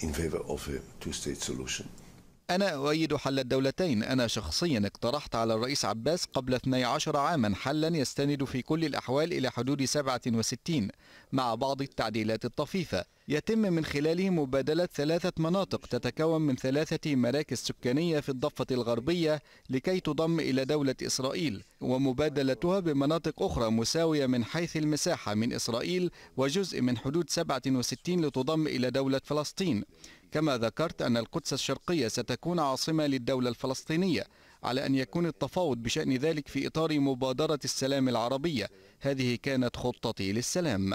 in favor of a two-state solution. أنا أؤيد حل الدولتين أنا شخصيا اقترحت على الرئيس عباس قبل 12 عاما حلا يستند في كل الأحوال إلى حدود 67 مع بعض التعديلات الطفيفة يتم من خلاله مبادلة ثلاثة مناطق تتكون من ثلاثة مراكز سكانية في الضفة الغربية لكي تضم إلى دولة إسرائيل ومبادلتها بمناطق أخرى مساوية من حيث المساحة من إسرائيل وجزء من حدود 67 لتضم إلى دولة فلسطين كما ذكرت أن القدس الشرقية ستكون عاصمة للدولة الفلسطينية على أن يكون التفاوض بشأن ذلك في إطار مبادرة السلام العربية هذه كانت خطتي للسلام